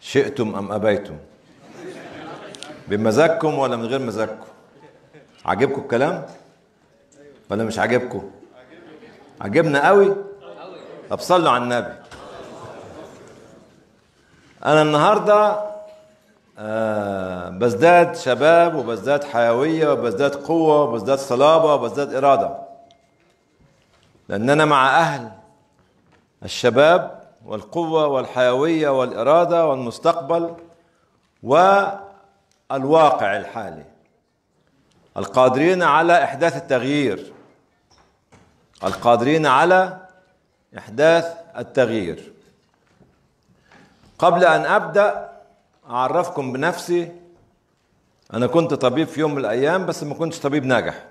شئتم أم أبيتم بمزاجكم ولا من غير مزاجكم عجبكم الكلام ولا مش عجبكم عجبنا قوي طب صلوا على النبي انا النهارده آه، بزداد شباب وبزداد حيويه وبزداد قوه وبزداد صلابه وبزداد اراده لان انا مع اهل الشباب والقوة والحيوية والإرادة والمستقبل والواقع الحالي القادرين على إحداث التغيير القادرين على إحداث التغيير قبل أن أبدأ أعرفكم بنفسي أنا كنت طبيب في يوم من الأيام بس ما كنتش طبيب ناجح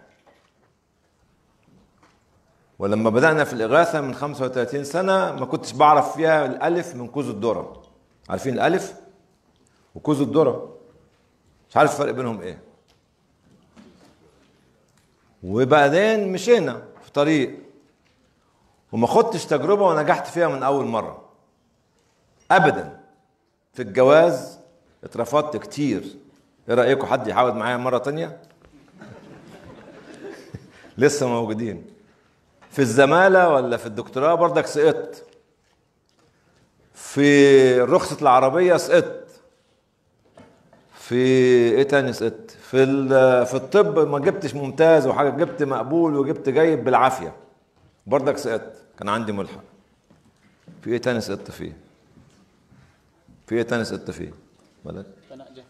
ولما بدأنا في الإغاثة من 35 سنة ما كنتش بعرف فيها الألف من كوز الذرة عارفين الألف وكوز الذرة مش عارف الفرق بينهم إيه وبعدين مشينا في طريق وما خدتش تجربة ونجحت فيها من أول مرة أبدا في الجواز اترفضت كتير ايه رأيكم حد يحاول معايا مرة تانية لسه موجودين في الزمالة ولا في الدكتوراه برضك سقطت في رخصة العربية سقطت في ايه تاني سقطت في في الطب ما جبتش ممتاز وحاجة جبت مقبول وجبت جيد بالعافية برضك سقطت كان عندي ملحق في ايه تاني سقطت فيه في ايه تاني سقطت فيه مالك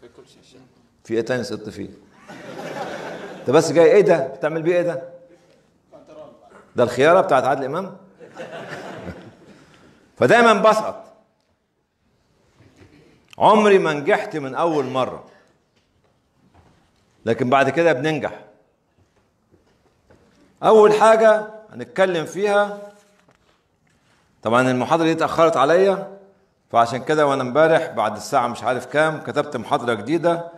في كل شيء في ايه تاني سقطت فيه انت بس جاي ايه ده بتعمل بيه ايه ده ده الخياره بتاعت عادل امام فدايما بسقط عمري ما نجحت من اول مره لكن بعد كده بننجح اول حاجه هنتكلم فيها طبعا المحاضره دي اتاخرت عليا فعشان كده وانا امبارح بعد الساعه مش عارف كام كتبت محاضره جديده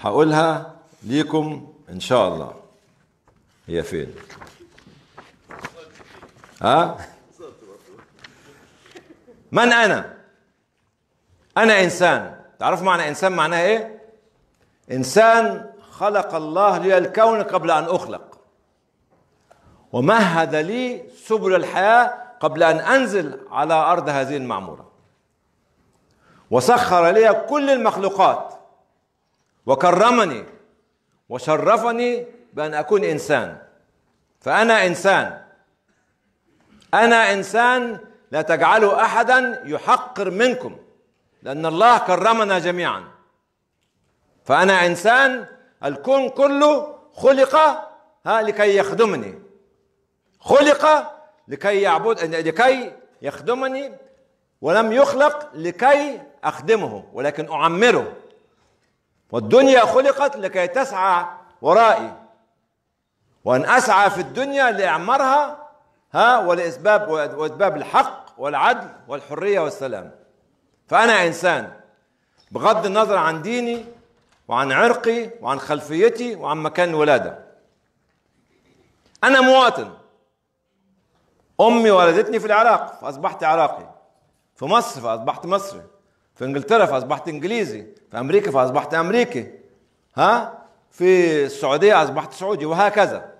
هقولها ليكم ان شاء الله هي فين ها من انا انا انسان تعرف معنى انسان معناها ايه انسان خلق الله لي الكون قبل ان اخلق ومهد لي سبل الحياه قبل ان انزل على ارض هذه المعموره وسخر لي كل المخلوقات وكرمني وشرفني بان اكون انسان فانا انسان أنا إنسان لا تجعلوا أحدا يحقر منكم لأن الله كرمنا جميعا فأنا إنسان الكون كله خلق ها لكي يخدمني خلق لكي يعبد لكي يخدمني ولم يخلق لكي أخدمه ولكن أعمره والدنيا خلقت لكي تسعى ورائي وأن أسعى في الدنيا لإعمارها ها ولاسباب واسباب الحق والعدل والحريه والسلام فانا انسان بغض النظر عن ديني وعن عرقي وعن خلفيتي وعن مكان الولاده انا مواطن امي ولدتني في العراق فاصبحت عراقي في مصر فاصبحت مصري في انجلترا فاصبحت انجليزي في امريكا فاصبحت امريكي ها في السعوديه اصبحت سعودي وهكذا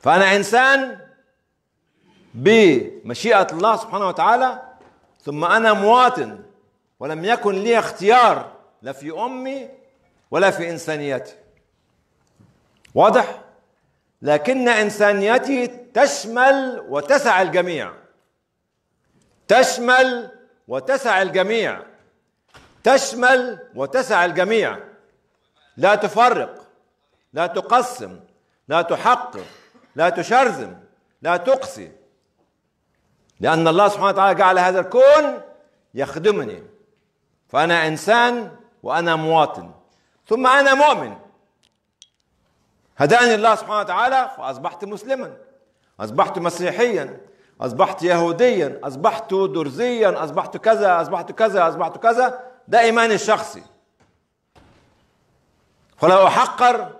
فأنا إنسان بمشيئة الله سبحانه وتعالى ثم أنا مواطن ولم يكن لي اختيار لا في أمي ولا في إنسانيتي واضح؟ لكن إنسانيتي تشمل وتسع الجميع تشمل وتسع الجميع تشمل وتسع الجميع لا تفرق لا تقسم لا تحقق لا تشرذم لا تقسي لأن الله سبحانه وتعالى جعل هذا الكون يخدمني فأنا إنسان وأنا مواطن ثم أنا مؤمن هداني الله سبحانه وتعالى فأصبحت مسلما أصبحت مسيحيا أصبحت يهوديا أصبحت درزيا أصبحت كذا أصبحت كذا أصبحت كذا ده إيماني الشخصي فلا أحقر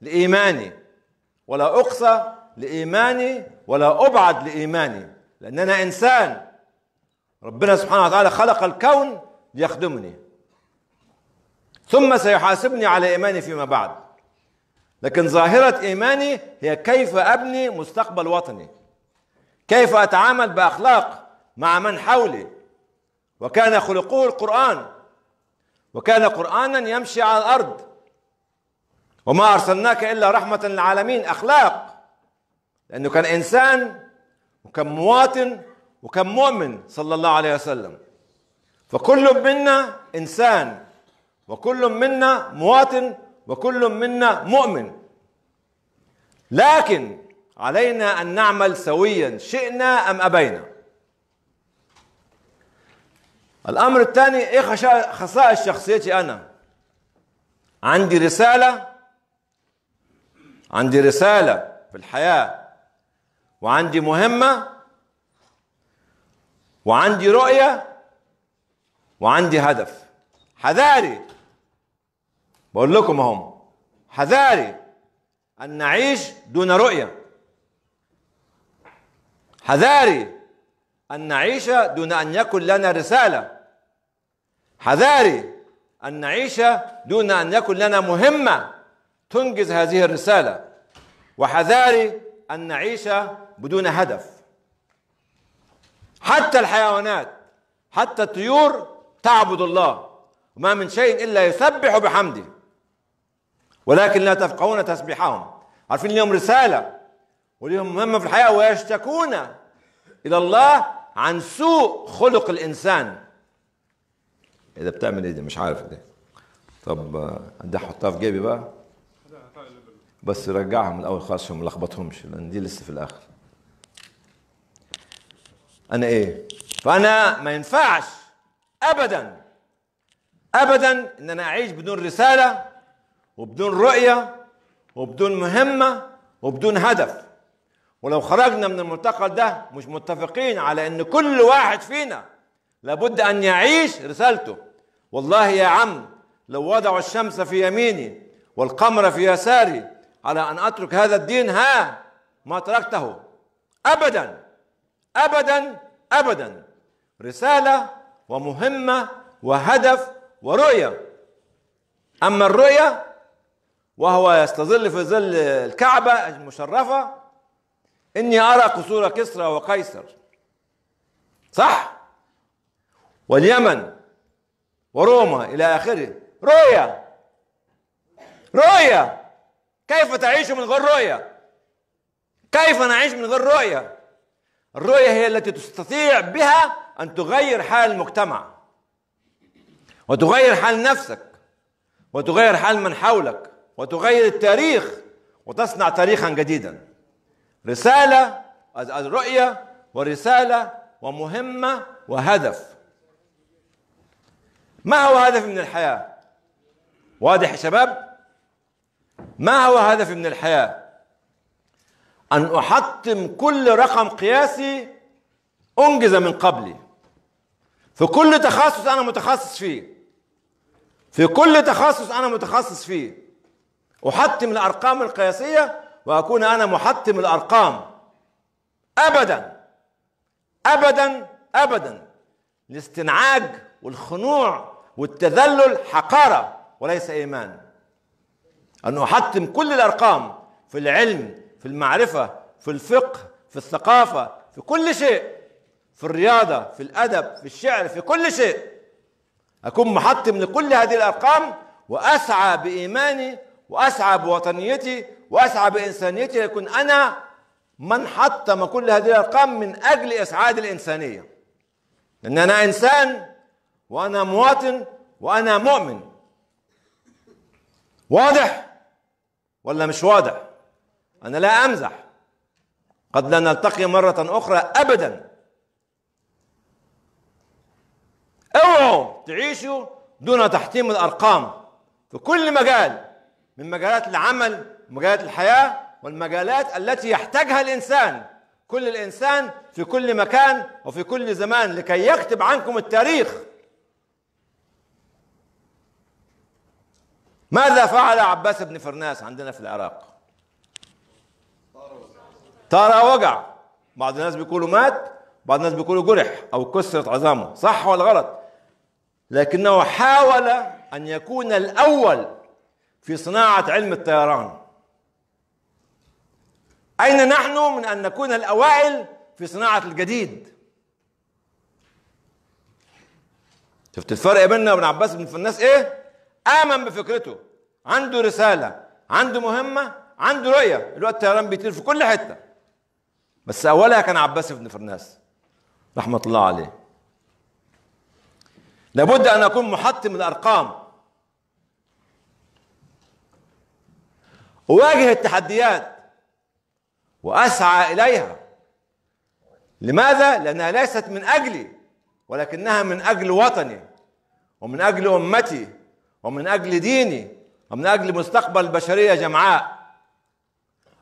لإيماني ولا أقسى لإيماني ولا أبعد لإيماني لأن أنا إنسان ربنا سبحانه وتعالى خلق الكون ليخدمني ثم سيحاسبني على إيماني فيما بعد لكن ظاهرة إيماني هي كيف أبني مستقبل وطني كيف أتعامل بأخلاق مع من حولي وكان خلقه القرآن وكان قرآنا يمشي على الأرض وما أرسلناك إلا رحمة للعالمين أخلاق لأنه كان إنسان وكان مواطن وكان مؤمن صلى الله عليه وسلم فكل منا إنسان وكل منا مواطن وكل منا مؤمن لكن علينا أن نعمل سويا شئنا أم أبينا الأمر الثاني إيه خصائص شخصيتي أنا عندي رسالة عندي رسالة في الحياة وعندي مهمة وعندي رؤية وعندي هدف حذاري بقول لكم اهم حذاري أن نعيش دون رؤية حذاري أن نعيش دون أن يكن لنا رسالة حذاري أن نعيش دون أن يكن لنا مهمة تنجز هذه الرسالة وحذاري أن نعيش بدون هدف حتى الحيوانات حتى الطيور تعبد الله وما من شيء إلا يسبح بحمده ولكن لا تفقهون تسبيحهم عارفين اليوم رسالة وليهم مهمة في الحياة ويشتكون إلى الله عن سوء خلق الإنسان إذا بتعمل إيه دي مش عارف ده طب ده حطها في جيبي بقى بس رجعها من الاول خالص عشان ما لخبطهمش لان دي لسه في الاخر انا ايه فانا ما ينفعش ابدا ابدا ان انا اعيش بدون رساله وبدون رؤيه وبدون مهمه وبدون هدف ولو خرجنا من الملتقى ده مش متفقين على ان كل واحد فينا لابد ان يعيش رسالته والله يا عم لو وضعوا الشمس في يميني والقمر في يساري على أن أترك هذا الدين ها ما تركته أبدا أبدا أبدا رسالة ومهمة وهدف ورؤية أما الرؤية وهو يستظل في ظل الكعبة المشرفة إني أرى قصور كسرى وقيصر صح واليمن وروما إلى آخره رؤية رؤية كيف تعيش من غير رؤية كيف نعيش من غير رؤية الرؤية هي التي تستطيع بها أن تغير حال المجتمع وتغير حال نفسك وتغير حال من حولك وتغير التاريخ وتصنع تاريخا جديدا رسالة الرؤية ورسالة ومهمة وهدف ما هو هدفي من الحياة واضح يا شباب ما هو هدفي من الحياة أن أحطم كل رقم قياسي أنجز من قبلي في كل تخصص أنا متخصص فيه في كل تخصص أنا متخصص فيه أحطم الأرقام القياسية وأكون أنا محطم الأرقام أبدا أبدا أبدا الاستنعاج والخنوع والتذلل حقارة وليس إيمان أنه أحطم كل الأرقام في العلم في المعرفة في الفقه في الثقافة في كل شيء في الرياضة في الأدب في الشعر في كل شيء أكون محطم لكل هذه الأرقام وأسعى بإيماني وأسعى بوطنيتي وأسعى بإنسانيتي أكون أنا من حطم كل هذه الأرقام من أجل إسعاد الإنسانية لأن أنا إنسان وأنا مواطن وأنا مؤمن واضح؟ ولا مش واضح أنا لا أمزح قد لا نلتقي مرة أخرى أبدا اوعوا تعيشوا دون تحطيم الأرقام في كل مجال من مجالات العمل ومجالات الحياة والمجالات التي يحتاجها الإنسان كل الإنسان في كل مكان وفي كل زمان لكي يكتب عنكم التاريخ ماذا فعل عباس بن فرناس عندنا في العراق طار وجع بعض الناس بيقولوا مات بعض الناس بيقولوا جرح او كسرت عظامه صح ولا غلط لكنه حاول ان يكون الاول في صناعه علم الطيران اين نحن من ان نكون الاوائل في صناعه الجديد شفت الفرق بيننا وبين عباس بن فرناس ايه امن بفكرته عنده رساله عنده مهمه عنده رؤيه الوقت الطيران بيطير في كل حته بس اولها كان عباس بن فرناس رحمه الله عليه لابد ان اكون محطم الارقام اواجه التحديات واسعى اليها لماذا لانها ليست من اجلي ولكنها من اجل وطني ومن اجل امتي ومن أجل ديني ومن أجل مستقبل البشرية جمعاء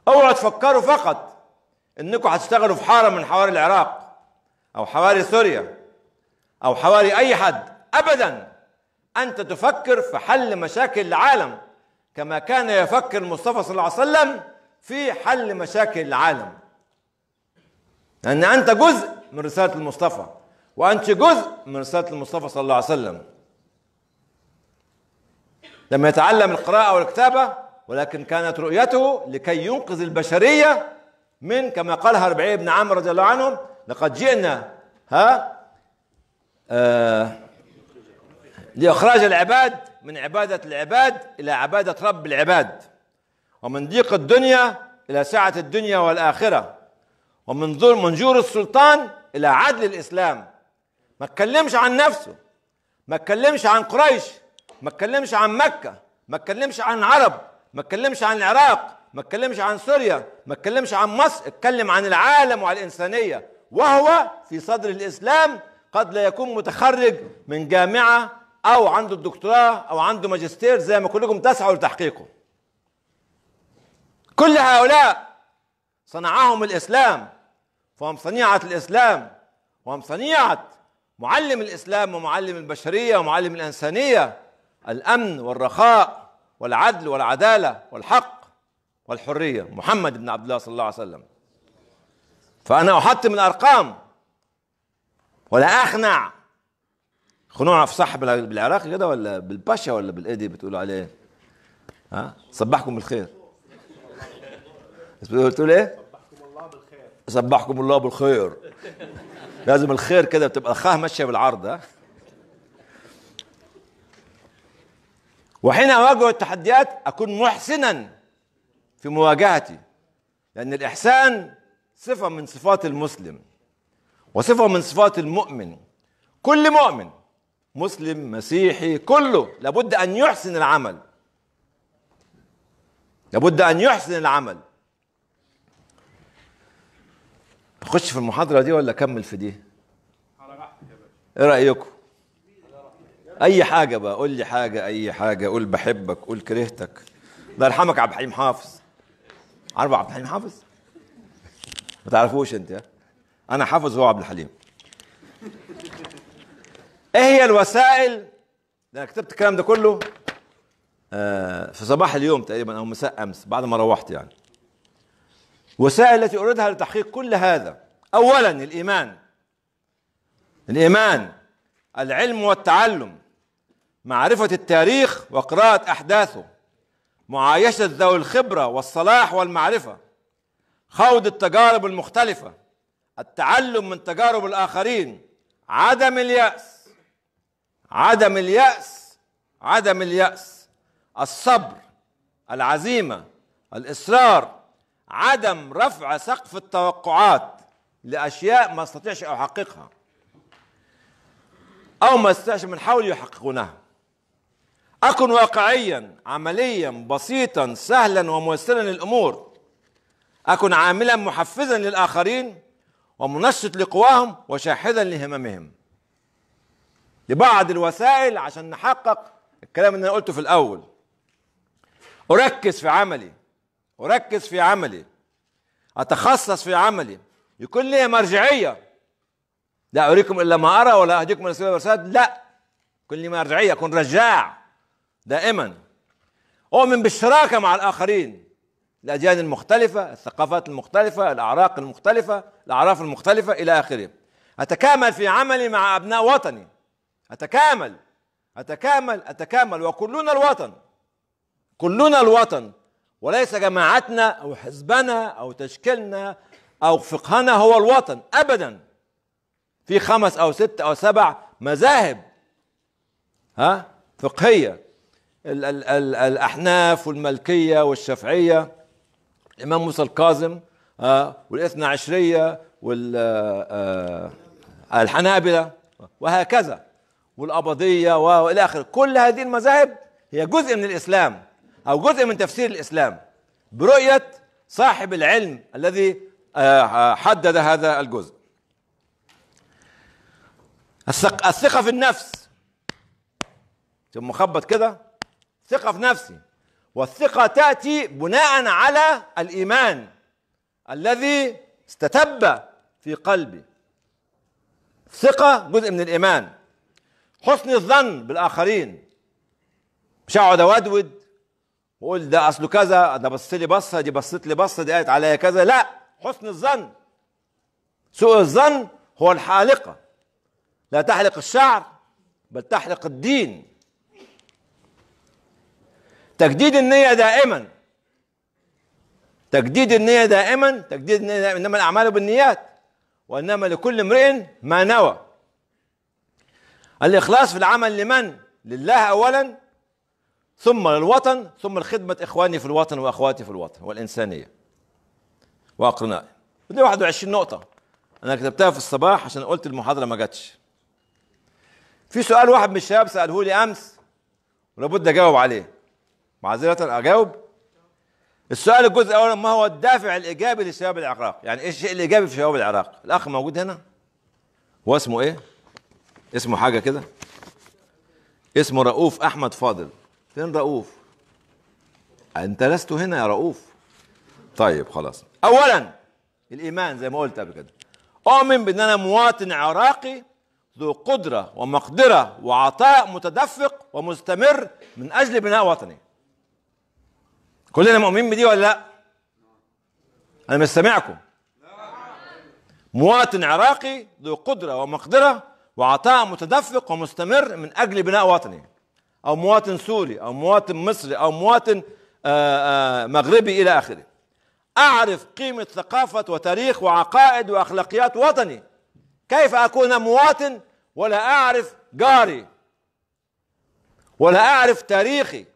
اوعوا تفكروا فقط انكم هتشتغلوا في حاره من حواري العراق او حواري سوريا او حواري اي حد ابدا انت تفكر في حل مشاكل العالم كما كان يفكر المصطفى صلى الله عليه وسلم في حل مشاكل العالم لان انت جزء من رساله المصطفى وانت جزء من رساله المصطفى صلى الله عليه وسلم لم يتعلم القراءة والكتابة ولكن كانت رؤيته لكي ينقذ البشرية من كما قالها ربعي بن عمرو رضي الله عنهم لقد جئنا ها آه لإخراج العباد من عبادة العباد إلى عبادة رب العباد ومن ضيق الدنيا إلى سعة الدنيا والآخرة ومن ظلم جور السلطان إلى عدل الإسلام ما تكلمش عن نفسه ما تكلمش عن قريش ما اتكلمش عن مكه ما اتكلمش عن عرب ما اتكلمش عن العراق ما اتكلمش عن سوريا ما اتكلمش عن مصر اتكلم عن العالم وعن الانسانيه وهو في صدر الاسلام قد لا يكون متخرج من جامعه او عنده الدكتوراه او عنده ماجستير زي ما كلكم تسعوا لتحقيقه كل هؤلاء صنعهم الاسلام فهم صنيعه الاسلام وهم صنيعه معلم الاسلام ومعلم البشريه ومعلم الانسانيه الامن والرخاء والعدل والعداله والحق والحريه محمد بن عبد الله صلى الله عليه وسلم فانا احطم الارقام ولا اخنع خنوع صح بالعراقي كده ولا بالباشا ولا بالايدي بتقولوا عليه إيه؟ ها صبحكم بالخير بتقول ايه صبحكم الله بالخير صبحكم الله بالخير لازم الخير كده بتبقى خاه ماشيه بالعرض ها وحين أواجه التحديات أكون محسنا في مواجهتي لأن الإحسان صفة من صفات المسلم وصفة من صفات المؤمن كل مؤمن مسلم مسيحي كله لابد أن يحسن العمل لابد أن يحسن العمل أخش في المحاضرة دي ولا أكمل في دي؟ إيه رأيكم؟ اي حاجه بقى قول لي حاجه اي حاجه قول بحبك قول كرهتك الله يرحمك عبد الحليم حافظ عارف عبد الحليم حافظ ما تعرفوش انت انا حافظ هو عبد الحليم ايه هي الوسائل ده انا كتبت الكلام ده كله آه، في صباح اليوم تقريبا او مساء امس بعد ما روحت يعني وسائل التي اريدها لتحقيق كل هذا اولا الايمان الايمان العلم والتعلم معرفة التاريخ وقراءة أحداثه معايشة ذوي الخبرة والصلاح والمعرفة خوض التجارب المختلفة التعلم من تجارب الآخرين عدم اليأس عدم اليأس عدم اليأس الصبر العزيمة الإصرار عدم رفع سقف التوقعات لأشياء ما استطيعش أحققها أو ما استطيعش من حولي يحققونها أكن واقعيا عمليا بسيطا سهلا وميسرا للأمور أكن عاملا محفزا للآخرين ومنشط لقواهم وشاحذا لهممهم لبعض الوسائل عشان نحقق الكلام اللي أنا قلته في الأول أركز في عملي أركز في عملي أتخصص في عملي يكون لي مرجعية لا أريكم إلا ما أرى ولا أهديكم إلا سبيل لا يكون لي مرجعية أكون رجاع دائما أؤمن بالشراكة مع الآخرين الأديان المختلفة الثقافات المختلفة الأعراق المختلفة الأعراف المختلفة إلى آخره أتكامل في عملي مع أبناء وطني أتكامل أتكامل أتكامل وكلنا الوطن كلنا الوطن وليس جماعتنا أو حزبنا أو تشكيلنا أو فقهنا هو الوطن أبدا في خمس أو ست أو سبع مذاهب ها فقهية الأحناف والملكية والشافعية الإمام موسى الكاظم آه، والاثنى عشرية والحنابلة آه، آه، وهكذا والاباضيه وإلى آخره كل هذه المذاهب هي جزء من الإسلام أو جزء من تفسير الإسلام برؤية صاحب العلم الذي حدد هذا الجزء الثقة في النفس مخبط كده ثقة في نفسي والثقة تأتي بناء على الإيمان الذي استتب في قلبي الثقة جزء من الإيمان حسن الظن بالآخرين مش هقعد أودود وأقول ده أصله كذا ده بص لي بصة دي بصت لي بصة دي قالت عليا كذا لا حسن الظن سوء الظن هو الحالقة لا تحلق الشعر بل تحلق الدين تجديد النية دائما تجديد النية دائما تجديد النية دائما إنما الأعمال بالنيات وإنما لكل امرئ ما نوى الإخلاص في العمل لمن؟ لله أولا ثم للوطن ثم لخدمة إخواني في الوطن وأخواتي في الوطن والإنسانية وأقرنائي دي 21 نقطة أنا كتبتها في الصباح عشان قلت المحاضرة ما جاتش في سؤال واحد من الشباب سأله لي أمس ولابد أجاوب عليه معذره اجاوب السؤال الجزء الاول ما هو الدافع الايجابي لشباب العراق يعني ايش الشيء الايجابي في شباب العراق الاخ موجود هنا هو اسمه ايه اسمه حاجه كده اسمه رؤوف احمد فاضل فين رؤوف انت لست هنا يا رؤوف طيب خلاص اولا الايمان زي ما قلت قبل كده اؤمن بان انا مواطن عراقي ذو قدره ومقدره وعطاء متدفق ومستمر من اجل بناء وطني كلنا مؤمنين بدي ولا لا انا مش سامعكم مواطن عراقي ذو قدرة ومقدرة وعطاء متدفق ومستمر من أجل بناء وطني أو مواطن سوري أو مواطن مصري أو مواطن آه، آه، مغربي إلى آخره أعرف قيمة ثقافة وتاريخ وعقائد وأخلاقيات وطني كيف أكون مواطن ولا أعرف جاري ولا أعرف تاريخي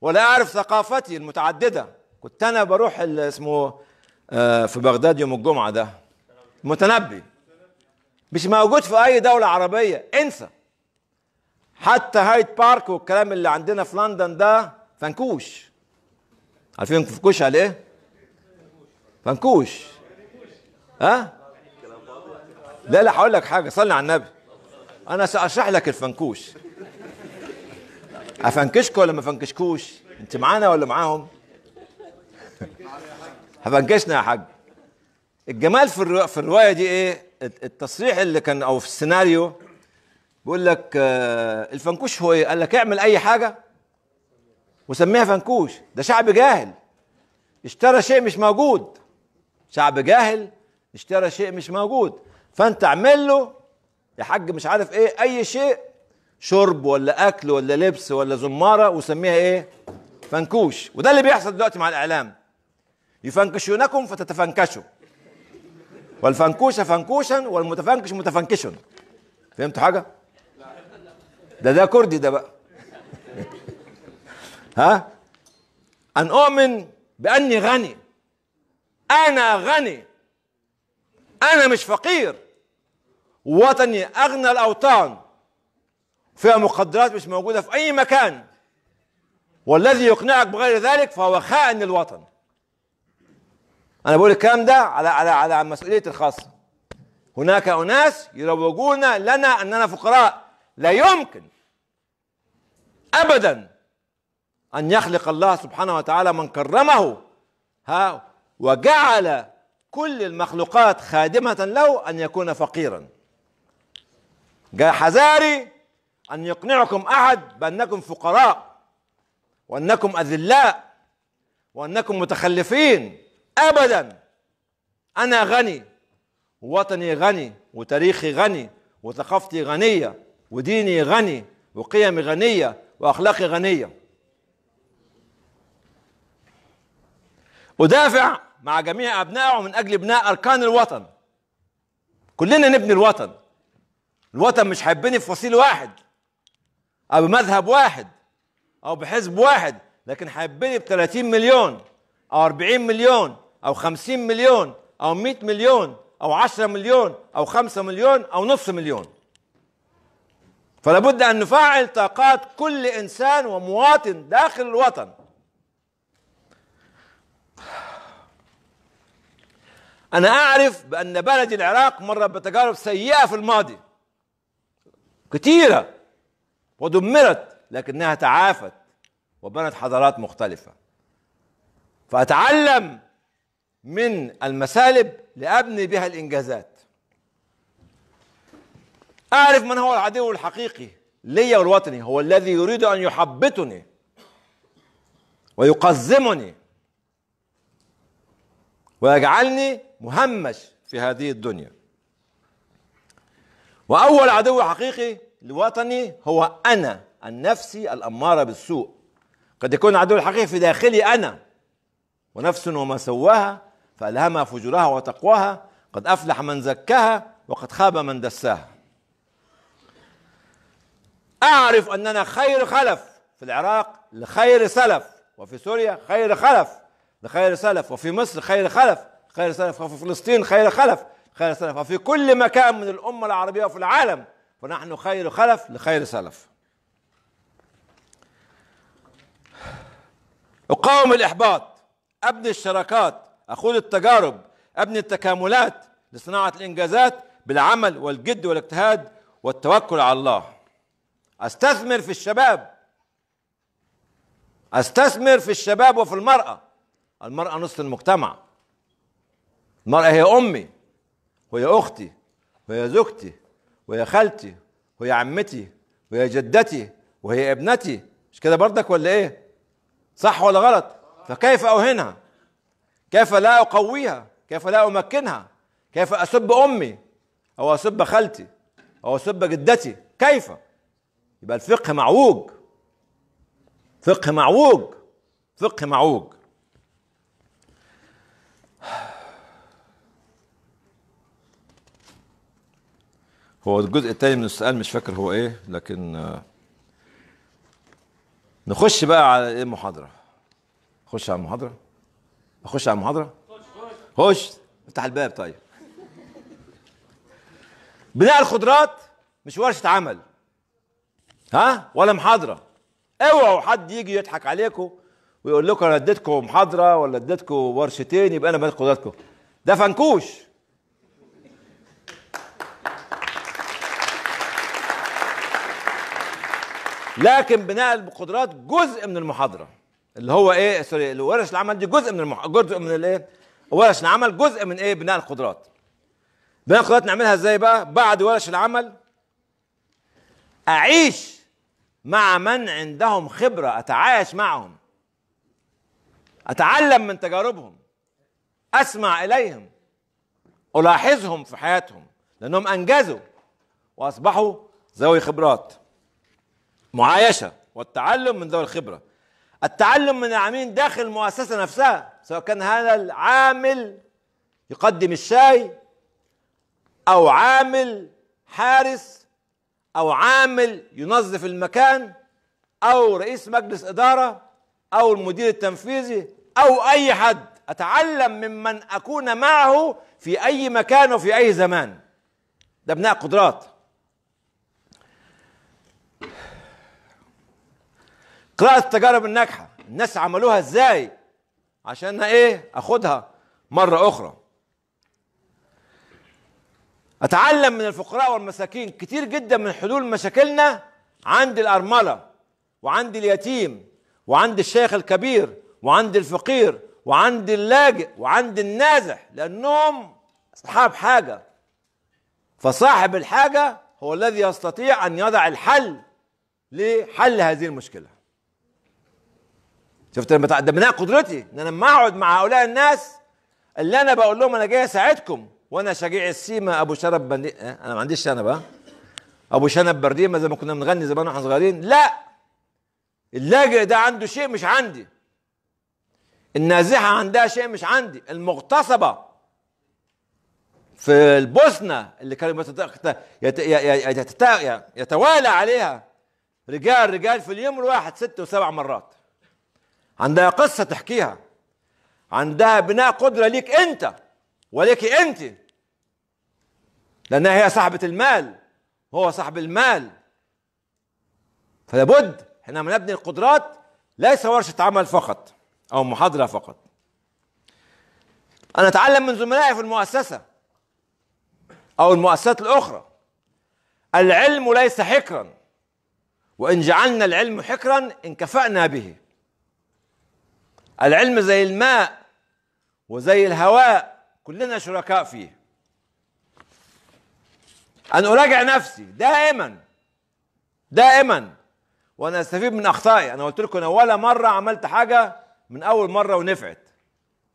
ولا اعرف ثقافتي المتعدده كنت انا بروح اسمه آه، في بغداد يوم الجمعه ده متنبي مش موجود في اي دوله عربيه انسى حتى هايد بارك والكلام اللي عندنا في لندن ده فنكوش عارفين فنكوش على ايه فنكوش ها لا لا هقول لك حاجه صلي على النبي انا ساشرح لك الفنكوش افنكشكو ولا ما فنكشكوش انت معانا ولا معاهم هفنكشنا يا حاج الجمال في الرواية, في الرواية دي ايه التصريح اللي كان او في السيناريو بيقول لك آه، الفنكوش هو ايه قال لك اعمل اي حاجة وسميها فنكوش ده شعب جاهل اشترى شيء مش موجود شعب جاهل اشترى شيء مش موجود فانت اعمل له يا حاج مش عارف ايه اي شيء شرب ولا اكل ولا لبس ولا زماره وسميها ايه فنكوش وده اللي بيحصل دلوقتي مع الاعلام يفنكشونكم فتتفنكشوا والفنكوش فنكوشا والمتفنكش متفنكش فهمتوا حاجه ده ده كردي ده بقى ها ان اؤمن باني غني انا غني انا مش فقير وطني اغنى الاوطان فيها مقدرات مش موجودة في أي مكان والذي يقنعك بغير ذلك فهو خائن للوطن أنا بقول الكلام ده على على على مسؤولية الخاصة هناك أناس يروجون لنا أننا فقراء لا يمكن أبدا أن يخلق الله سبحانه وتعالى من كرمه ها وجعل كل المخلوقات خادمة له أن يكون فقيرا جاء حذاري أن يقنعكم أحد بأنكم فقراء وأنكم أذلاء وأنكم متخلفين أبدا أنا غني ووطني غني وتاريخي غني وثقافتي غنية وديني غني وقيمي غنية وأخلاقي غنية أدافع مع جميع أبنائه من أجل بناء أركان الوطن كلنا نبني الوطن الوطن مش هيبني في فصيل واحد او بمذهب واحد او بحزب واحد لكن حيبني ب 30 مليون او 40 مليون او 50 مليون او 100 مليون او 10 مليون او 5 مليون او نص مليون فلا بد ان نفعل طاقات كل انسان ومواطن داخل الوطن انا اعرف بان بلدي العراق مر بتجارب سيئه في الماضي كتيره ودمرت لكنها تعافت وبنت حضارات مختلفة فأتعلم من المسالب لأبني بها الإنجازات أعرف من هو العدو الحقيقي لي والوطني هو الذي يريد أن يحبطني ويقزمني ويجعلني مهمش في هذه الدنيا وأول عدو حقيقي الوطني هو أنا النفسي الأمارة بالسوء قد يكون العدو الحقيقي في داخلي أنا ونفس وما سواها فألهمها فجورها وتقواها قد أفلح من زكاها وقد خاب من دساها أعرف أننا خير خلف في العراق لخير سلف وفي سوريا خير خلف لخير سلف وفي مصر خير خلف خير سلف وفي فلسطين خير خلف خير سلف وفي كل مكان من الأمة العربية وفي العالم ونحن خير خلف لخير سلف أقاوم الإحباط أبني الشراكات أخوض التجارب أبني التكاملات لصناعة الإنجازات بالعمل والجد والاجتهاد والتوكل على الله أستثمر في الشباب أستثمر في الشباب وفي المرأة المرأة نصف المجتمع المرأة هي أمي وهي أختي وهي زوجتي ويا خالتي ويا عمتي ويا جدتي وهي ابنتي مش كده بردك ولا ايه صح ولا غلط فكيف اوهنها كيف لا اقويها كيف لا امكنها كيف اسب امي او اسب خالتي او اسب جدتي كيف يبقى الفقه معوج فقه معوج فقه معوج هو الجزء الثاني من السؤال مش فاكر هو ايه لكن آه، نخش بقى على ايه المحاضره خش على المحاضره اخش على المحاضره خش افتح الباب طيب بناء الخضرات مش ورشه عمل ها ولا محاضره اوعوا حد يجي يضحك عليكم ويقول لكم انا اديتكم محاضره ولا اديتكم ورشتين يبقى انا بناء خضراتكم ده فنكوش لكن بناء القدرات جزء من المحاضره اللي هو ايه سوري ورش العمل دي جزء من المح... جزء من الايه ورش العمل جزء من ايه بناء القدرات بناء القدرات نعملها ازاي بقى بعد ورش العمل اعيش مع من عندهم خبره اتعايش معهم اتعلم من تجاربهم اسمع اليهم الاحظهم في حياتهم لانهم انجزوا واصبحوا ذوي خبرات معايشه والتعلم من ذوي الخبره التعلم من العاملين داخل المؤسسه نفسها سواء كان هذا العامل يقدم الشاي او عامل حارس او عامل ينظف المكان او رئيس مجلس اداره او المدير التنفيذي او اي حد اتعلم ممن اكون معه في اي مكان وفي اي زمان ده بناء قدرات قراءة التجارب الناجحة الناس عملوها ازاي عشان ايه اخدها مرة اخرى اتعلم من الفقراء والمساكين كتير جدا من حلول مشاكلنا عند الارملة وعند اليتيم وعند الشيخ الكبير وعند الفقير وعند اللاجئ وعند النازح لانهم اصحاب حاجه فصاحب الحاجه هو الذي يستطيع ان يضع الحل لحل هذه المشكله شفت لما تقدمناها قدرتي ان انا لما اقعد مع هؤلاء الناس اللي انا بقول لهم انا جاي اساعدكم وانا شجيع السيما ابو شنب بني... إيه؟ انا ما عنديش شنب ها ابو شنب برديمه زي ما كنا بنغني زمان واحنا صغيرين لا اللاجئ ده عنده شيء مش عندي النازحه عندها شيء مش عندي المغتصبه في البوسنه اللي كانوا يتوالى عليها رجال رجال في اليوم الواحد ست وسبع مرات عندها قصة تحكيها عندها بناء قدرة ليك أنت وليك أنت لأنها هي صاحبة المال هو صاحب المال فلابد احنا نبني القدرات ليس ورشة عمل فقط أو محاضرة فقط أنا أتعلم من زملائي في المؤسسة أو المؤسسات الأخرى العلم ليس حكرا وإن جعلنا العلم حكرا انكفأنا به العلم زي الماء وزي الهواء كلنا شركاء فيه أن أراجع نفسي دائما دائما وأنا أستفيد من أخطائي أنا قلت لكم أنا ولا مرة عملت حاجة من أول مرة ونفعت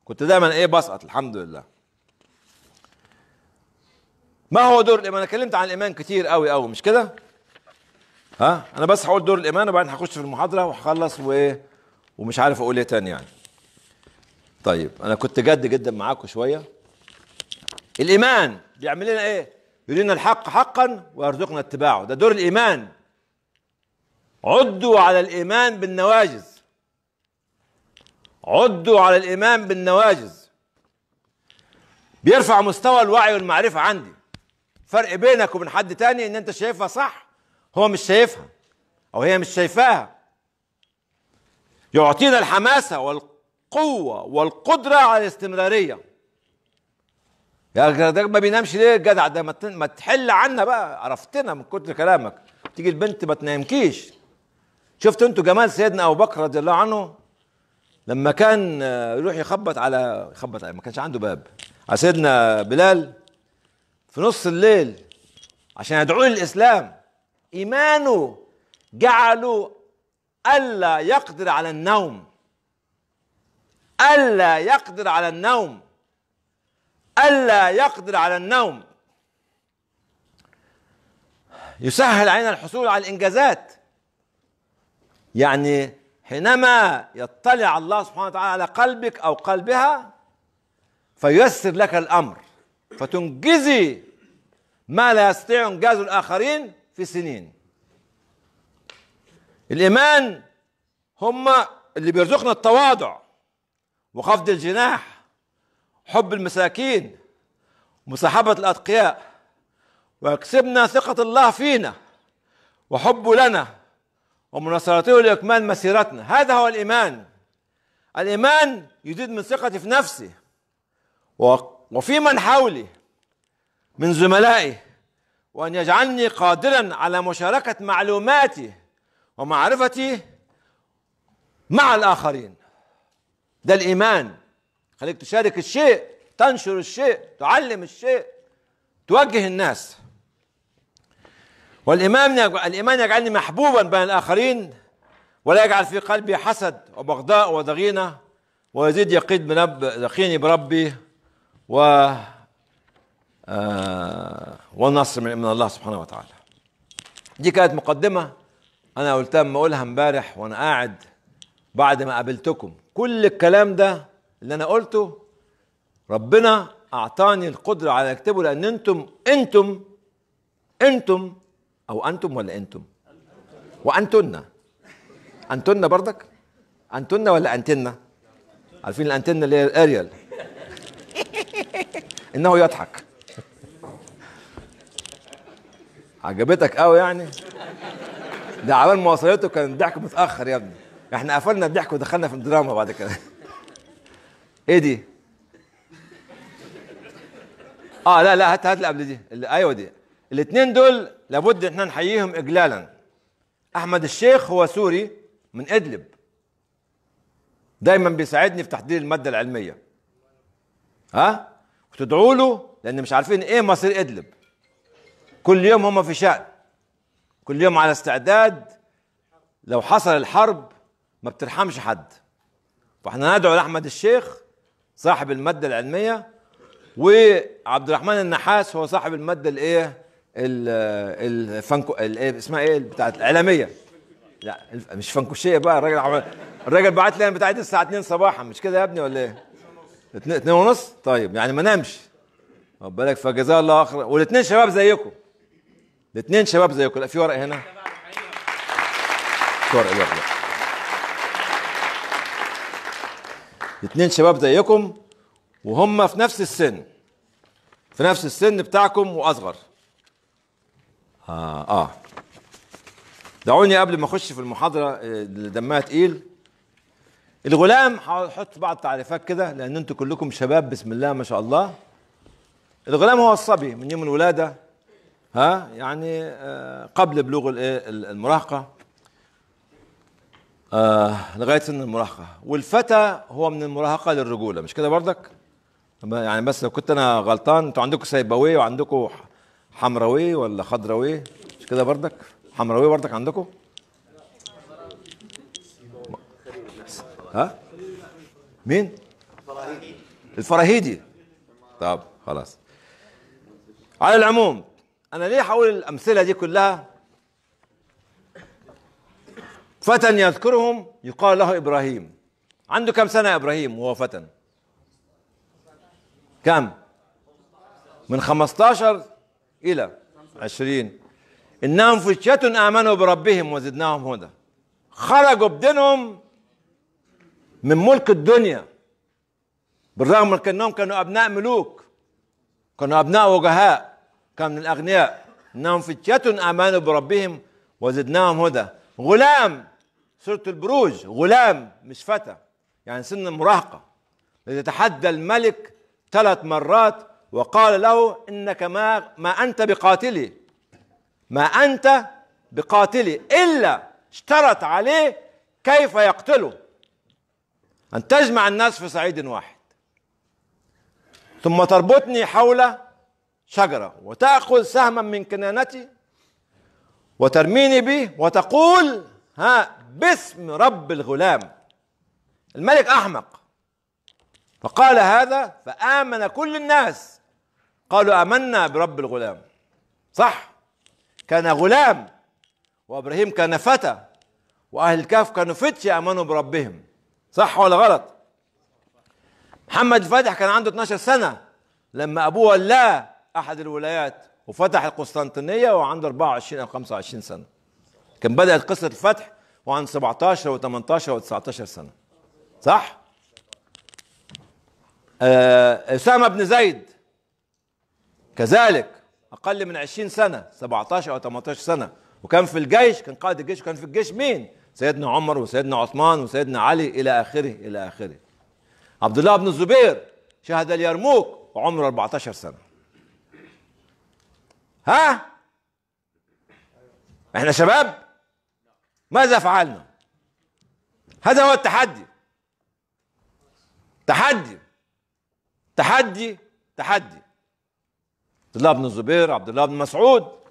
كنت دايما إيه بسقط الحمد لله ما هو دور الإيمان أنا اتكلمت عن الإيمان كتير قوي قوي مش كده ها أنا بس هقول دور الإيمان وبعدين هخش في المحاضرة وهخلص وإيه ومش عارف اقول ايه تاني يعني طيب انا كنت جد جدا معاكم شويه الايمان بيعمل لنا ايه يرينا الحق حقا ويرزقنا اتباعه ده دور الايمان عدوا على الايمان بالنواجز عدوا على الايمان بالنواجز بيرفع مستوى الوعي والمعرفه عندي فرق بينك وبين حد تاني ان انت شايفها صح هو مش شايفها او هي مش شايفاها يعطينا الحماسة والقوة والقدرة على الاستمرارية يا ده ما بينامش ليه الجدع ده ما تحل عنا بقى عرفتنا من كتر كلامك تيجي البنت ما تنامكيش شفتوا انتوا جمال سيدنا ابو بكر رضي الله عنه لما كان آه، يروح يخبط على يخبط على ما كانش عنده باب على سيدنا بلال في نص الليل عشان يدعوه للاسلام ايمانه جعله ألا يقدر على النوم ألا يقدر على النوم ألا يقدر على النوم يسهل علينا الحصول على الإنجازات يعني حينما يطلع الله سبحانه وتعالى على قلبك أو قلبها فييسر لك الأمر فتنجزي ما لا يستطيع إنجازه الآخرين في سنين الإيمان هم اللي بيرزقنا التواضع وخفض الجناح حب المساكين مصاحبة الأتقياء ويكسبنا ثقة الله فينا وحبه لنا ومناصرته لإكمال مسيرتنا هذا هو الإيمان الإيمان يزيد من ثقتي في نفسي وفي من حولي من زملائي وأن يجعلني قادرا على مشاركة معلوماتي ومعرفتي مع الآخرين ده الإيمان خليك تشارك الشيء تنشر الشيء تعلم الشيء توجه الناس والإيمان الإيمان يجعلني محبوبا بين الآخرين ولا يجعل في قلبي حسد وبغضاء وضغينة ويزيد يقين برب يقيني بربي و آه، والنصر من الله سبحانه وتعالى دي كانت مقدمة انا قلتها اما اقولها امبارح وانا قاعد بعد ما قابلتكم كل الكلام ده اللي انا قلته ربنا اعطاني القدره على اكتبه لان انتم انتم انتم او انتم ولا انتم وانتن انتن برضك انتن ولا انتن عارفين الانتن اللي هي اريال انه يضحك عجبتك قوي يعني ده عبال ما وصلته كان الضحك متاخر يا ابني احنا قفلنا الضحك ودخلنا في الدراما بعد كده ايه دي اه لا لا هات هات اللي قبل دي ايوه دي الاثنين دول لابد احنا نحييهم اجلالا احمد الشيخ هو سوري من ادلب دايما بيساعدني في تحضير الماده العلميه ها وتدعوا له لان مش عارفين ايه مصير ادلب كل يوم هم في شأن كل يوم على استعداد لو حصل الحرب ما بترحمش حد فاحنا ندعو لاحمد الشيخ صاحب الماده العلميه وعبد الرحمن النحاس هو صاحب الماده الايه الفنكو الايه اسمها ايه بتاعت الاعلاميه لا مش فنكوشيه بقى الراجل الراجل بعت لي انا بتاعت الساعه 2 صباحا مش كده يا ابني ولا ايه؟ 2 ونص طيب يعني ما نامش خد بالك فجزاه الله اخر والاثنين شباب زيكم الاثنين شباب زيكم لا في ورق هنا في ورق الورق الاثنين شباب زيكم وهم في نفس السن في نفس السن بتاعكم واصغر اه اه دعوني قبل ما اخش في المحاضره اللي آه، دمها تقيل الغلام هحط بعض التعريفات كده لان انتوا كلكم شباب بسم الله ما شاء الله الغلام هو الصبي من يوم الولاده ها يعني آه، قبل بلوغ المراهقه آه لغايه سن المراهقه والفتى هو من المراهقه للرجوله مش كده بردك يعني بس لو كنت انا غلطان انتوا عندكم سيبوي وعندكم حمراوي ولا خضراوي مش كده بردك حمراوي بردك عندكم ها مين الفراهيدي طب خلاص على العموم انا ليه هقول الامثله دي كلها فتى يذكرهم يقال له ابراهيم عنده كم سنه ابراهيم وهو فتى كم من 15 الى 20 انهم فتية امنوا بربهم وزدناهم هدى خرجوا بدينهم من ملك الدنيا بالرغم من انهم كانوا ابناء ملوك كانوا ابناء وجهاء كان من الأغنياء إنهم فتية آمنوا بربهم وزدناهم هدى غلام سورة البروج غلام مش فتى يعني سن الذي تحدى الملك ثلاث مرات وقال له إنك ما ما أنت بقاتلي ما أنت بقاتلي إلا اشترط عليه كيف يقتله أن تجمع الناس في صعيد واحد ثم تربطني حول شجرة وتأخذ سهما من كنانتي وترميني به وتقول ها باسم رب الغلام الملك أحمق فقال هذا فآمن كل الناس قالوا آمنا برب الغلام صح كان غلام وإبراهيم كان فتى وأهل الكهف كانوا فتية آمنوا بربهم صح ولا غلط محمد الفاتح كان عنده 12 سنة لما أبوه لا احد الولايات وفتح القسطنطينيه وعنده 24 او 25 سنه كان بدات قصه الفتح وعن 17 و18 و19 سنه صح آه، اسامه بن زيد كذلك اقل من 20 سنه 17 او 18 سنه وكان في الجيش كان قائد الجيش وكان في الجيش مين سيدنا عمر وسيدنا عثمان وسيدنا علي الى اخره الى اخره عبد الله بن الزبير شهد اليرموك وعمره 14 سنه ها احنا شباب ماذا فعلنا هذا هو التحدي تحدي تحدي تحدي عبد الله بن الزبير عبد الله بن مسعود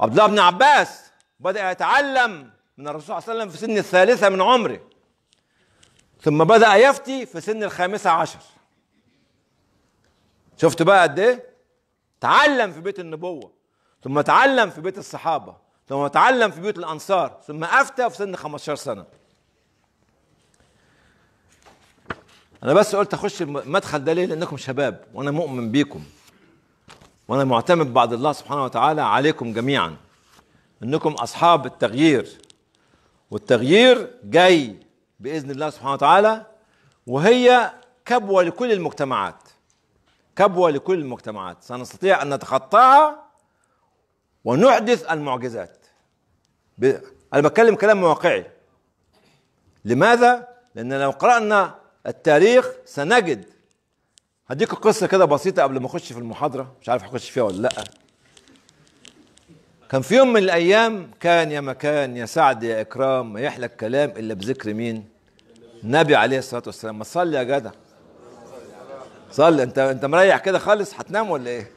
عبد الله بن عباس بدأ يتعلم من الرسول صلى الله عليه وسلم في سن الثالثة من عمره ثم بدأ يفتي في سن الخامسة عشر شفت بقى قد ايه تعلم في بيت النبوة ثم تعلم في بيت الصحابة ثم تعلم في بيوت الأنصار ثم أفتى في سن 15 سنة أنا بس قلت أخش المدخل ده ليه لأنكم شباب وأنا مؤمن بيكم وأنا معتمد بعد الله سبحانه وتعالى عليكم جميعا أنكم أصحاب التغيير والتغيير جاي بإذن الله سبحانه وتعالى وهي كبوة لكل المجتمعات كبوة لكل المجتمعات سنستطيع أن نتخطاها ونحدث المعجزات أنا بتكلم كلام واقعي لماذا؟ لأن لو قرأنا التاريخ سنجد هديك قصة كده بسيطة قبل ما أخش في المحاضرة مش عارف اخش فيها ولا لأ كان في يوم من الأيام كان يا مكان يا سعد يا إكرام ما يحلى الكلام إلا بذكر مين؟ النبي عليه الصلاة والسلام ما تصلي يا جدع صلي انت انت مريح كده خالص هتنام ولا ايه؟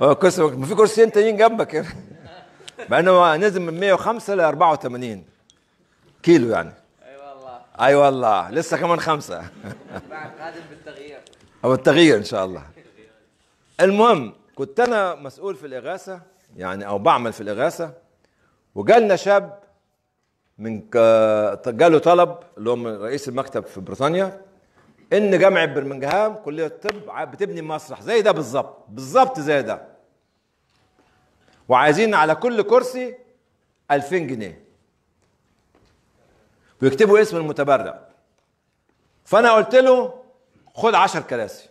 هو اه، كرسي ما في كرسيين تانيين جنبك يعني مع انه نزل من 105 ل 84 كيلو يعني اي والله اي والله لسه كمان خمسه قادم بالتغيير او التغيير ان شاء الله المهم كنت انا مسؤول في الاغاثه يعني او بعمل في الاغاثه وجالنا شاب من جاله طلب اللي هو رئيس المكتب في بريطانيا ان جامعه برمنجهام كليه الطب بتبني مسرح زي ده بالظبط بالظبط زي ده وعايزين على كل كرسي 2000 جنيه ويكتبوا اسم المتبرع فانا قلت له خد 10 كراسي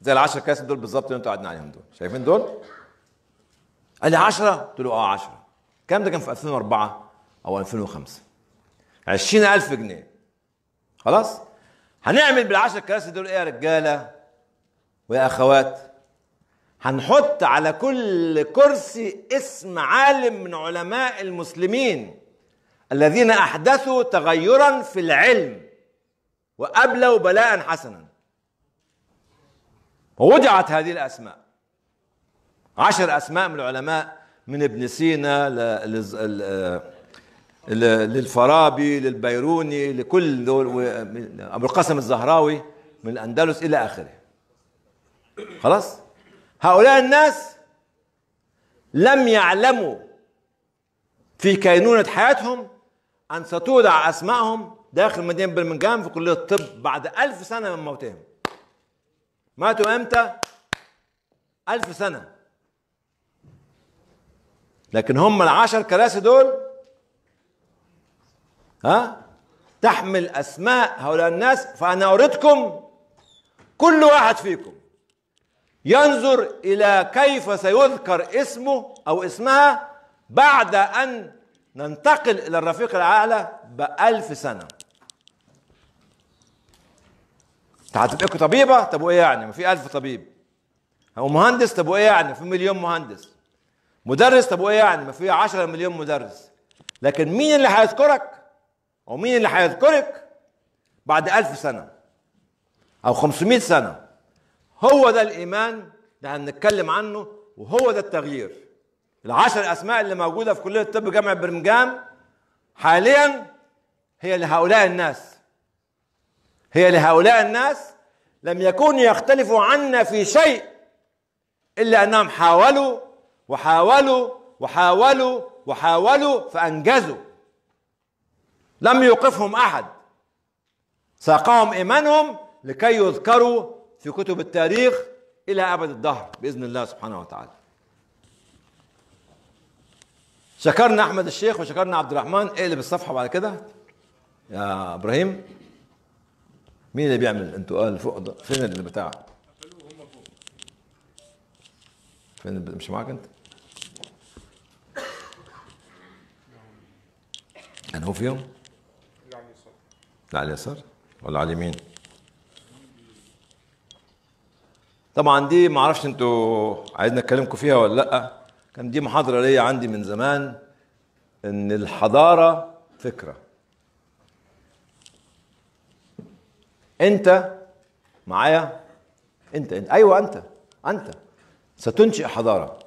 زي ال 10 كراسي دول بالظبط اللي انتوا قاعدين عليهم دول شايفين دول قال لي 10 قلت له اه 10 الكلام ده كان في 2004 او 2005 20000 جنيه خلاص هنعمل بالعشر كراسي دول ايه يا رجاله ويا اخوات هنحط على كل كرسي اسم عالم من علماء المسلمين الذين احدثوا تغيرا في العلم وابلوا بلاء حسنا ووضعت هذه الاسماء عشر اسماء من العلماء من ابن سينا ل... ل... آه، للفارابي للبيروني لكل دول ابو القاسم الزهراوي من الاندلس الى اخره خلاص هؤلاء الناس لم يعلموا في كينونة حياتهم أن ستودع أسمائهم داخل مدينة برمنغهام في كلية الطب بعد ألف سنة من موتهم ماتوا إمتى؟ ألف سنة لكن هم العشر كراسي دول ها تحمل اسماء هؤلاء الناس فانا اريدكم كل واحد فيكم ينظر الى كيف سيذكر اسمه او اسمها بعد ان ننتقل الى الرفيق الاعلى بألف سنه هتبقوا طبيبه طب وايه يعني ما في ألف طبيب او مهندس طب وايه يعني في مليون مهندس مدرس طب وايه يعني ما في 10 مليون مدرس لكن مين اللي هيذكرك ومين اللي هيذكرك بعد ألف سنة أو 500 سنة هو ده الإيمان اللي هنتكلم عنه وهو ده التغيير العشر أسماء اللي موجودة في كلية الطب جامعة برمجان حاليا هي لهؤلاء الناس هي لهؤلاء الناس لم يكونوا يختلفوا عنا في شيء إلا أنهم حاولوا وحاولوا وحاولوا وحاولوا فأنجزوا لم يوقفهم أحد ساقهم إيمانهم لكي يذكروا في كتب التاريخ إلى أبد الدهر بإذن الله سبحانه وتعالى شكرنا أحمد الشيخ وشكرنا عبد الرحمن اقلب الصفحة بعد كده يا إبراهيم مين اللي بيعمل انتقال فوق فين اللي بتاع فين مش معاك انت انا هو فيهم على اليسار ولا على اليمين طبعا دي ما اعرفش انتوا عايزين اكلمكم فيها ولا لا كان دي محاضره ليا عندي من زمان ان الحضاره فكره انت معايا انت انت ايوه انت انت ستنشئ حضاره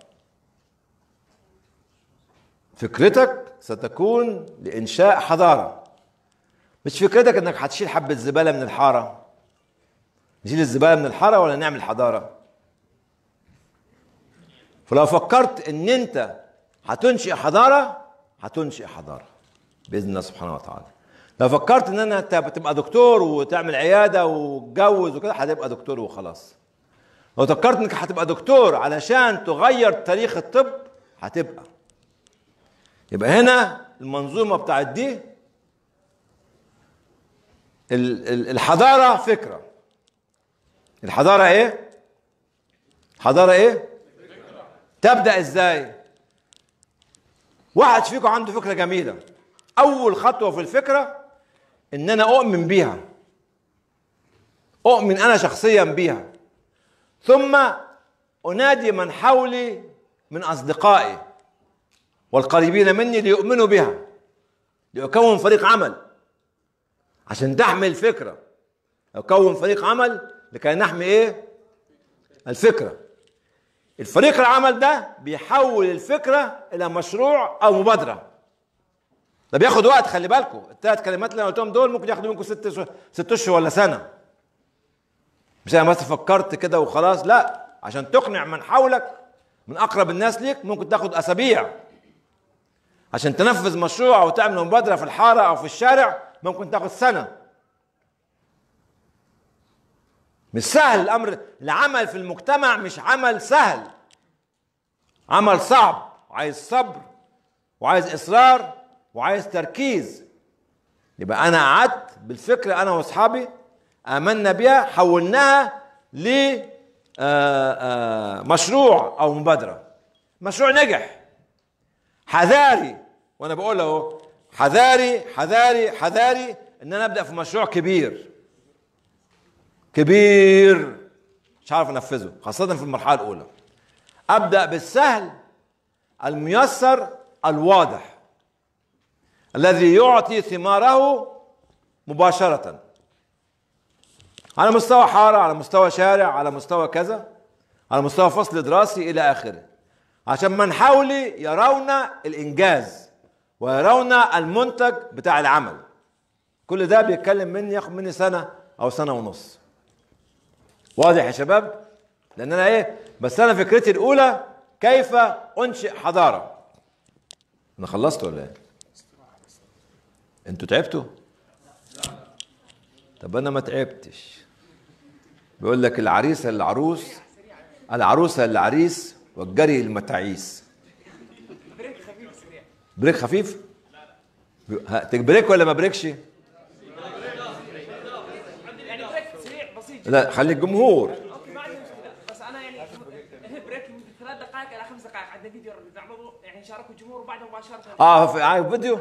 فكرتك ستكون لانشاء حضاره مش فكرتك انك هتشيل حبه زباله من الحاره نشيل الزباله من الحاره ولا نعمل حضاره فلو فكرت ان انت هتنشئ حضاره هتنشئ حضاره باذن الله سبحانه وتعالى لو فكرت ان انا تبقى دكتور وتعمل عياده وتتجوز وكده هتبقى دكتور وخلاص لو فكرت انك هتبقى دكتور علشان تغير تاريخ الطب هتبقى يبقى هنا المنظومه بتاعت دي الحضارة فكرة الحضارة ايه حضارة ايه فكرة. تبدأ ازاي واحد فيكم عنده فكرة جميلة اول خطوة في الفكرة ان انا اؤمن بيها اؤمن انا شخصيا بيها ثم انادي من حولي من اصدقائي والقريبين مني ليؤمنوا بها لأكون فريق عمل عشان تحمي الفكره اكون فريق عمل لكي نحمي ايه الفكره الفريق العمل ده بيحول الفكره الى مشروع او مبادره ده بياخد وقت خلي بالكم الثلاث كلمات اللي انا قلتهم دول ممكن ياخدوا منكم ست ست اشهر ولا سنه مش انا بس فكرت كده وخلاص لا عشان تقنع من حولك من اقرب الناس ليك ممكن تاخد اسابيع عشان تنفذ مشروع او تعمل مبادره في الحاره او في الشارع ممكن تاخد سنه مش سهل الامر العمل في المجتمع مش عمل سهل عمل صعب عايز صبر وعايز اصرار وعايز تركيز يبقى انا قعدت بالفكره انا واصحابي امنا بيها حولناها ل آه، آه، مشروع او مبادره مشروع نجح حذاري وانا بقول اهو حذاري حذاري حذاري ان انا ابدا في مشروع كبير كبير مش عارف انفذه خاصه في المرحله الاولى ابدا بالسهل الميسر الواضح الذي يعطي ثماره مباشره على مستوى حاره على مستوى شارع على مستوى كذا على مستوى فصل دراسي الى اخره عشان من حولي يرون الانجاز ويرون المنتج بتاع العمل كل ده بيتكلم مني ياخد مني سنه او سنه ونص واضح يا شباب لان انا ايه بس انا فكرتي الاولى كيف انشئ حضاره انا خلصت ولا ايه انتوا تعبتوا طب انا ما تعبتش بيقول لك العريس العروس العروسه العريس والجري المتعيس بريك خفيف بريك ولا ما بريكش يعني لا خلي الجمهور اوكي ما عندي مشكله بس انا يعني بريك ثلاث دقائق خمس دقائق عندنا فيديو يعني شاركوا الجمهور وبعد مباشره اه في آه فيديو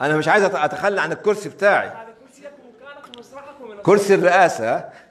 انا مش عايز اتخلى عن الكرسي بتاعي هذا كرسيك ومكانك ومسرحك كرسي الرئاسه